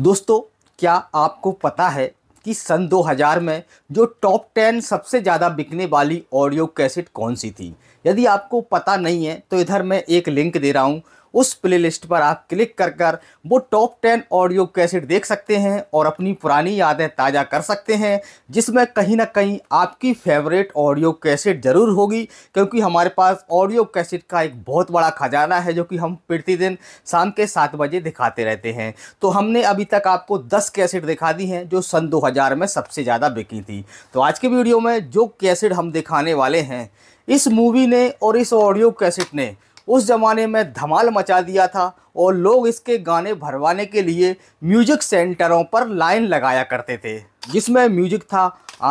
दोस्तों क्या आपको पता है कि सन 2000 में जो टॉप टेन सबसे ज़्यादा बिकने वाली ऑडियो कैसेट कौन सी थी यदि आपको पता नहीं है तो इधर मैं एक लिंक दे रहा हूँ उस प्लेलिस्ट पर आप क्लिक कर कर वो टॉप टेन ऑडियो कैसेट देख सकते हैं और अपनी पुरानी यादें ताज़ा कर सकते हैं जिसमें कहीं ना कहीं आपकी फेवरेट ऑडियो कैसेट ज़रूर होगी क्योंकि हमारे पास ऑडियो कैसेट का एक बहुत बड़ा खजाना है जो कि हम प्रतिदिन शाम के सात बजे दिखाते रहते हैं तो हमने अभी तक आपको दस कैसेट दिखा दी हैं जो सन दो में सबसे ज़्यादा बिकी थी तो आज के वीडियो में जो कैसेट हम दिखाने वाले हैं इस मूवी ने और इस ऑडियो कैसेट ने उस ज़माने में धमाल मचा दिया था और लोग इसके गाने भरवाने के लिए म्यूजिक सेंटरों पर लाइन लगाया करते थे जिसमें म्यूजिक था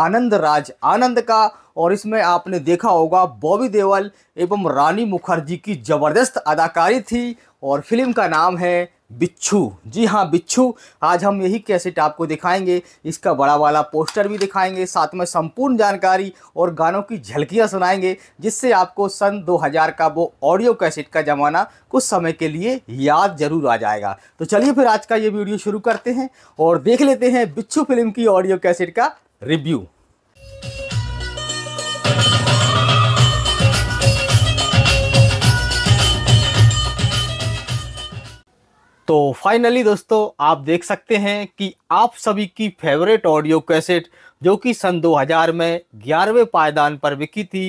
आनंद राज आनंद का और इसमें आपने देखा होगा बॉबी देवल एवं रानी मुखर्जी की ज़बरदस्त अदाकारी थी और फिल्म का नाम है बिच्छू जी हाँ बिच्छू आज हम यही कैसेट आपको दिखाएंगे इसका बड़ा वाला पोस्टर भी दिखाएंगे साथ में संपूर्ण जानकारी और गानों की झलकियाँ सुनाएंगे जिससे आपको सन 2000 का वो ऑडियो कैसेट का ज़माना कुछ समय के लिए याद जरूर आ जाएगा तो चलिए फिर आज का ये वीडियो शुरू करते हैं और देख लेते हैं बिच्छू फिल्म की ऑडियो कैसेट का रिव्यू तो फाइनली दोस्तों आप देख सकते हैं कि आप सभी की फेवरेट ऑडियो कैसेट जो कि सन 2000 में ग्यारहवें पायदान पर बिकी थी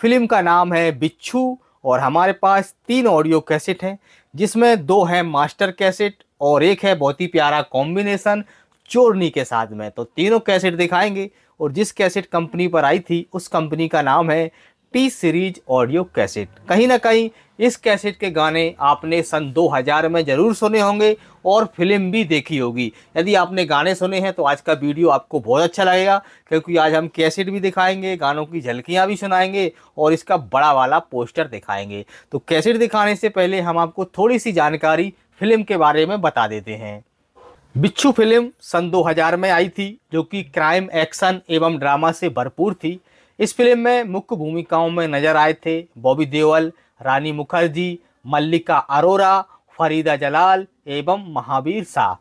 फिल्म का नाम है बिच्छू और हमारे पास तीन ऑडियो कैसेट हैं जिसमें दो हैं मास्टर कैसेट और एक है बहुत ही प्यारा कॉम्बिनेशन चोरनी के साथ में तो तीनों कैसेट दिखाएंगे और जिस कैसेट कंपनी पर आई थी उस कंपनी का नाम है टी सीरीज ऑडियो कैसेट कहीं ना कहीं इस कैसेट के गाने आपने सन 2000 में ज़रूर सुने होंगे और फिल्म भी देखी होगी यदि आपने गाने सुने हैं तो आज का वीडियो आपको बहुत अच्छा लगेगा क्योंकि आज हम कैसेट भी दिखाएंगे गानों की झलकियाँ भी सुनाएंगे और इसका बड़ा वाला पोस्टर दिखाएंगे तो कैसेट दिखाने से पहले हम आपको थोड़ी सी जानकारी फिल्म के बारे में बता देते हैं बिच्छू फिल्म सन 2000 में आई थी जो कि क्राइम एक्शन एवं ड्रामा से भरपूर थी इस फिल्म में मुख्य भूमिकाओं में नजर आए थे बॉबी देवल रानी मुखर्जी मल्लिका अरोरा फरीदा जलाल एवं महावीर शाह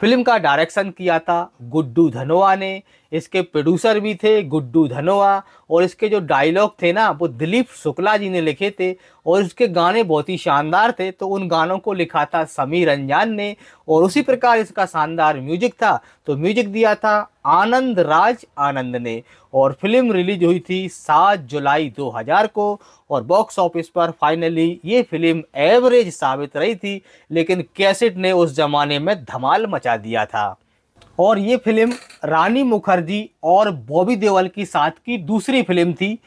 फिल्म का डायरेक्शन किया था गुड्डू धनोआ ने इसके प्रोड्यूसर भी थे गुड्डू धनोआ और इसके जो डायलॉग थे ना वो दिलीप शुक्ला जी ने लिखे थे और इसके गाने बहुत ही शानदार थे तो उन गानों को लिखा था समीर रंजान ने और उसी प्रकार इसका शानदार म्यूजिक था तो म्यूजिक दिया था आनंद राज आनंद ने और फिल्म रिलीज हुई थी सात जुलाई 2000 को और बॉक्स ऑफिस पर फाइनली ये फिल्म एवरेज साबित रही थी लेकिन कैसेट ने उस जमाने में धमाल मचा दिया था और ये फिल्म रानी मुखर्जी और बॉबी देवल की साथ की दूसरी फिल्म थी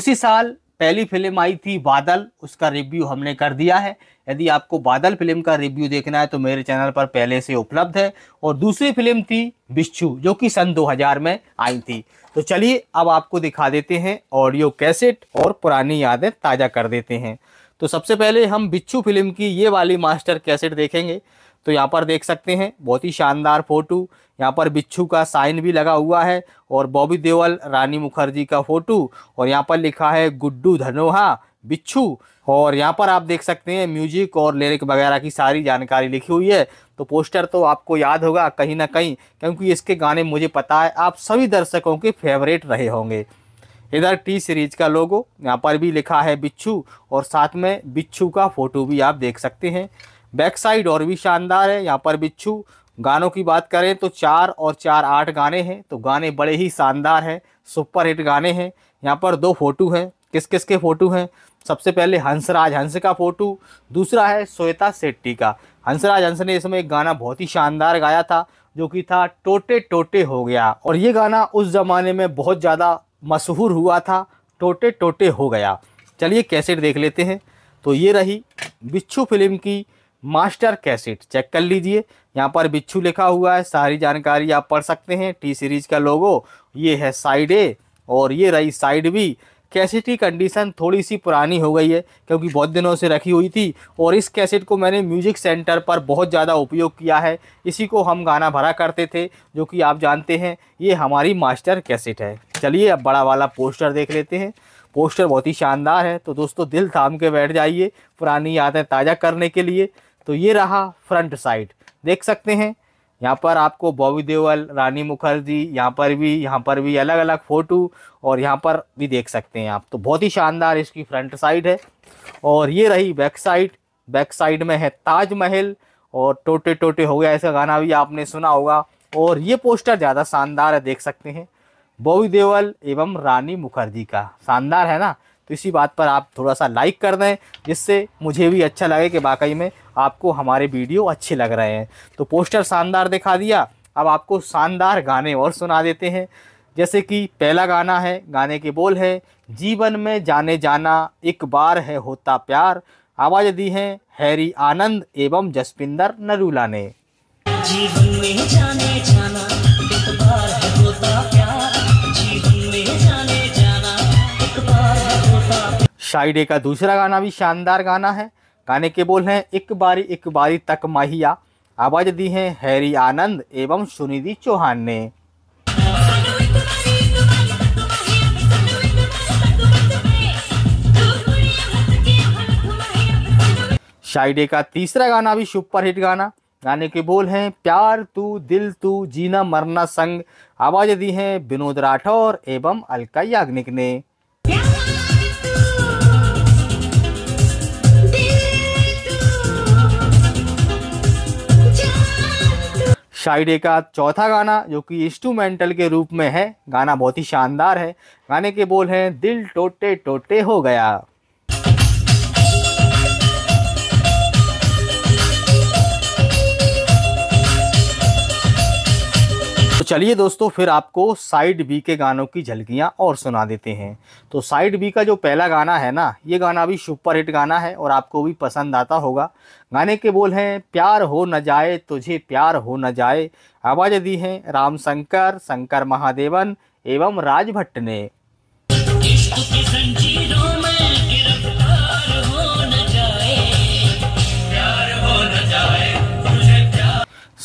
उसी साल पहली फिल्म आई थी बादल उसका रिव्यू हमने कर दिया है यदि आपको बादल फिल्म का रिव्यू देखना है तो मेरे चैनल पर पहले से उपलब्ध है और दूसरी फिल्म थी बिच्छू जो कि सन 2000 में आई थी तो चलिए अब आपको दिखा देते हैं ऑडियो कैसेट और पुरानी यादें ताज़ा कर देते हैं तो सबसे पहले हम बिच्छू फिल्म की ये वाली मास्टर कैसेट देखेंगे तो यहाँ पर देख सकते हैं बहुत ही शानदार फोटो यहाँ पर बिच्छू का साइन भी लगा हुआ है और बॉबी देवल रानी मुखर्जी का फोटो और यहाँ पर लिखा है गुड्डू धनोहा बिच्छू और यहाँ पर आप देख सकते हैं म्यूजिक और लिरिक वगैरह की सारी जानकारी लिखी हुई है तो पोस्टर तो आपको याद होगा कहीं ना कहीं क्योंकि इसके गाने मुझे पता है आप सभी दर्शकों के फेवरेट रहे होंगे इधर टी सीरीज का लोगो यहाँ पर भी लिखा है बिच्छू और साथ में बिच्छू का फोटो भी आप देख सकते हैं बैक साइड और भी शानदार है यहाँ पर बिच्छू गानों की बात करें तो चार और चार आठ गाने हैं तो गाने बड़े ही शानदार हैं सुपर हिट गाने हैं यहाँ पर दो फोटो हैं किस किस के फ़ोटो हैं सबसे पहले हंसराज हंस का फ़ोटो दूसरा है श्वेता सेट्टी का हंसराज हंस ने इसमें एक गाना बहुत ही शानदार गाया था जो कि था टोटे टोटे हो गया और ये गाना उस ज़माने में बहुत ज़्यादा मशहूर हुआ था टोटे टोटे हो गया चलिए कैसेट देख लेते हैं तो ये रही बिच्छू फिल्म की मास्टर कैसेट चेक कर लीजिए यहाँ पर बिच्छू लिखा हुआ है सारी जानकारी आप पढ़ सकते हैं टी सीरीज़ का लोगो ये है साइड ए और ये रही साइड बी कैसेट की कंडीशन थोड़ी सी पुरानी हो गई है क्योंकि बहुत दिनों से रखी हुई थी और इस कैसेट को मैंने म्यूज़िक सेंटर पर बहुत ज़्यादा उपयोग किया है इसी को हम गाना भरा करते थे जो कि आप जानते हैं ये हमारी मास्टर कैसेट है चलिए अब बड़ा वाला पोस्टर देख लेते हैं पोस्टर बहुत ही शानदार है तो दोस्तों दिल थाम के बैठ जाइए पुरानी यादें ताज़ा करने के लिए तो ये रहा फ्रंट साइड देख सकते हैं यहाँ पर आपको बॉबी देवल रानी मुखर्जी यहाँ पर भी यहाँ पर भी अलग अलग फ़ोटो और यहाँ पर भी देख सकते हैं आप तो बहुत ही शानदार इसकी फ्रंट साइड है और ये रही बैक साइड बैक साइड में है ताजमहल और टोटे टोटे हो गया ऐसा गाना भी आपने सुना होगा और ये पोस्टर ज़्यादा शानदार है देख सकते हैं बॉबी देवल एवं रानी मुखर्जी का शानदार है ना तो इसी बात पर आप थोड़ा सा लाइक कर दें जिससे मुझे भी अच्छा लगे कि वाकई में आपको हमारे वीडियो अच्छे लग रहे हैं तो पोस्टर शानदार दिखा दिया अब आपको शानदार गाने और सुना देते हैं जैसे कि पहला गाना है गाने के बोल है जीवन में जाने जाना एक बार है होता प्यार आवाज़ दी है हैरी आनंद एवं जसपिंदर नरूला ने जीवन में जाने जाना साइडे का दूसरा गाना भी शानदार गाना है गाने के बोल हैं एक बारी एक बारी तक माहिया आवाज़ दी है हैरी आनंद एवं सुनिधि चौहान ने शाइडे का तीसरा गाना भी सुपरहिट गाना गाने के बोल हैं प्यार तू दिल तू जीना मरना संग आवाज़ दी है विनोद राठौर एवं अलका याग्निक ने शाइडे का चौथा गाना जो कि इंस्ट्रूमेंटल के रूप में है गाना बहुत ही शानदार है गाने के बोल हैं दिल टोटे टोटे हो गया चलिए दोस्तों फिर आपको साइड बी के गानों की झलकियाँ और सुना देते हैं तो साइड बी का जो पहला गाना है ना ये गाना भी सुपर हिट गाना है और आपको भी पसंद आता होगा गाने के बोल हैं प्यार हो न जाए तुझे प्यार हो न जाए आवाज़ दी हैं राम शंकर शंकर महादेवन एवं राजभट्ट ने ने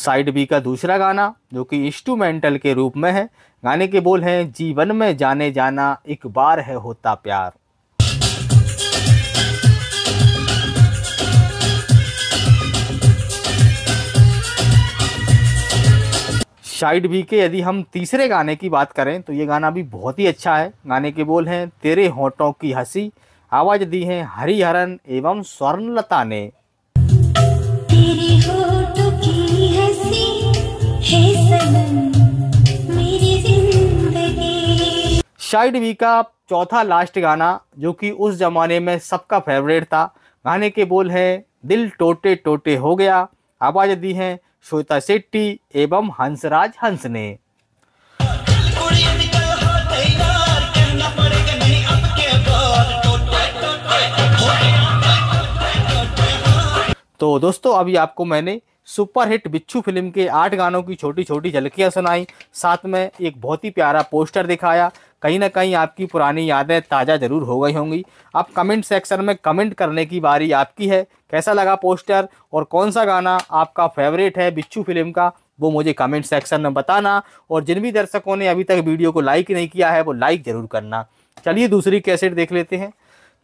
साइड बी का दूसरा गाना जो कि इंस्ट्रूमेंटल के रूप में है गाने के बोल हैं जीवन में जाने जाना एक बार है होता प्यार साइड बी के यदि हम तीसरे गाने की बात करें तो ये गाना भी बहुत ही अच्छा है गाने के बोल हैं तेरे होटों की हंसी आवाज़ दी है हरिहरन एवं स्वर्णलता ने तेरी हो शाइड वी का चौथा लास्ट गाना जो कि उस ज़माने में सबका फेवरेट था गाने के बोल हैं दिल टोटे टोटे हो गया आवाज़ दी है श्वेता शेट्टी एवं हंसराज हंस ने तो दोस्तों अभी आपको मैंने सुपरहिट बिच्छू फिल्म के आठ गानों की छोटी छोटी झलकियाँ सुनाई साथ में एक बहुत ही प्यारा पोस्टर दिखाया कहीं ना कहीं आपकी पुरानी यादें ताज़ा जरूर हो गई होंगी अब कमेंट सेक्शन में कमेंट करने की बारी आपकी है कैसा लगा पोस्टर और कौन सा गाना आपका फेवरेट है बिच्छू फिल्म का वो मुझे कमेंट सेक्शन में बताना और जिन भी दर्शकों ने अभी तक वीडियो को लाइक नहीं किया है वो लाइक ज़रूर करना चलिए दूसरी कैसेट देख लेते हैं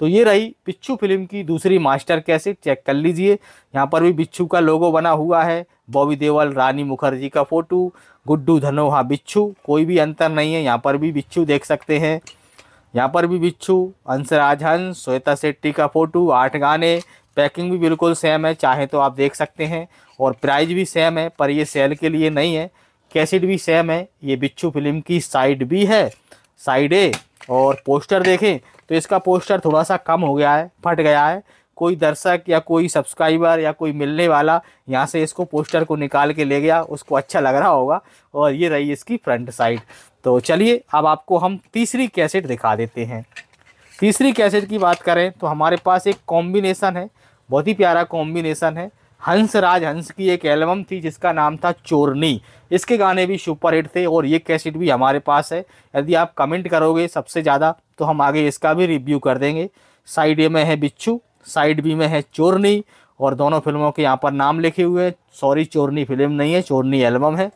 तो ये रही बिच्छू फिल्म की दूसरी मास्टर कैसेट चेक कर लीजिए यहाँ पर भी बिच्छू का लोगो बना हुआ है बॉबी देवल रानी मुखर्जी का फ़ोटो गुड्डू धनोहा बिच्छू कोई भी अंतर नहीं है यहाँ पर भी बिच्छू देख सकते हैं यहाँ पर भी बिच्छू अंसराज हंस श्वेता शेट्टी का फ़ोटो आठ गाने पैकिंग भी बिल्कुल सेम है चाहे तो आप देख सकते हैं और प्राइस भी सेम है पर ये सेल के लिए नहीं है कैसेट भी सेम है ये बिच्छू फिल्म की साइड भी है साइड ए और पोस्टर देखें तो इसका पोस्टर थोड़ा सा कम हो गया है फट गया है कोई दर्शक या कोई सब्सक्राइबर या कोई मिलने वाला यहाँ से इसको पोस्टर को निकाल के ले गया उसको अच्छा लग रहा होगा और ये रही इसकी फ्रंट साइड तो चलिए अब आपको हम तीसरी कैसेट दिखा देते हैं तीसरी कैसेट की बात करें तो हमारे पास एक कॉम्बिनेसन है बहुत ही प्यारा कॉम्बिनेसन है हंस राज हंस की एक एल्बम थी जिसका नाम था चोरनी इसके गाने भी सुपर हिट थे और ये कैसेट भी हमारे पास है यदि आप कमेंट करोगे सबसे ज़्यादा तो हम आगे इसका भी रिव्यू कर देंगे साइड ए में है बिच्छू साइड बी में है चोरनी और दोनों फिल्मों के यहाँ पर नाम लिखे हुए हैं सॉरी चोरनी फिल्म नहीं है चोरनी एल्बम है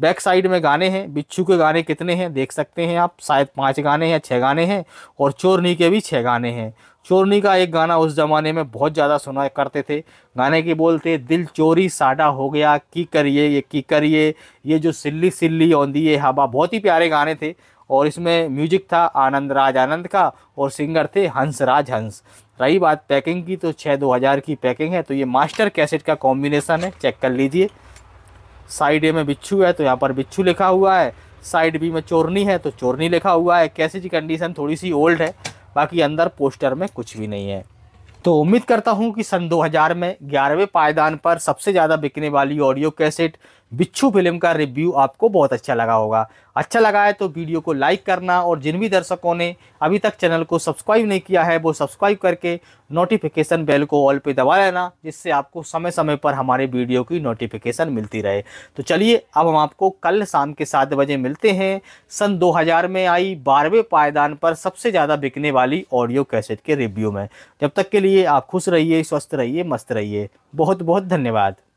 बैक साइड में गाने हैं बिच्छू के गाने कितने हैं देख सकते हैं आप शायद पाँच गाने हैं छः गाने हैं और चोरनी के भी छः गाने हैं चोरनी का एक गाना उस ज़माने में बहुत ज़्यादा सुना करते थे गाने की बोलते दिल चोरी साडा हो गया की करिए ये की करिए ये जो सिल्ली सिल्ली औंधी ये हवा बहुत ही प्यारे गाने थे और इसमें म्यूजिक था आनंद राज आनंद का और सिंगर थे हंस राज हंस रही बात पैकिंग की तो छः दो हज़ार की पैकिंग है तो ये मास्टर कैसेट का कॉम्बिनेशन है चेक कर लीजिए साइड ए में बिच्छू है तो यहाँ पर बिच्छू लिखा हुआ है साइड बी में चोरनी है तो चोरनी लिखा हुआ है कैसे की कंडीशन थोड़ी सी ओल्ड है बाकी अंदर पोस्टर में कुछ भी नहीं है तो उम्मीद करता हूँ कि सन 2000 में ग्यारहवें पायदान पर सबसे ज़्यादा बिकने वाली ऑडियो कैसेट बिच्छू फिल्म का रिव्यू आपको बहुत अच्छा लगा होगा अच्छा लगा है तो वीडियो को लाइक करना और जिन भी दर्शकों ने अभी तक चैनल को सब्सक्राइब नहीं किया है वो सब्सक्राइब करके नोटिफिकेशन बेल को ऑल पे दबा लेना जिससे आपको समय समय पर हमारे वीडियो की नोटिफिकेशन मिलती रहे तो चलिए अब हम आपको कल शाम के सात बजे मिलते हैं सन दो में आई बारहवें पायदान पर सबसे ज़्यादा बिकने वाली ऑडियो कैसेट के रिव्यू में जब तक के लिए आप खुश रहिए स्वस्थ रहिए मस्त रहिए बहुत बहुत धन्यवाद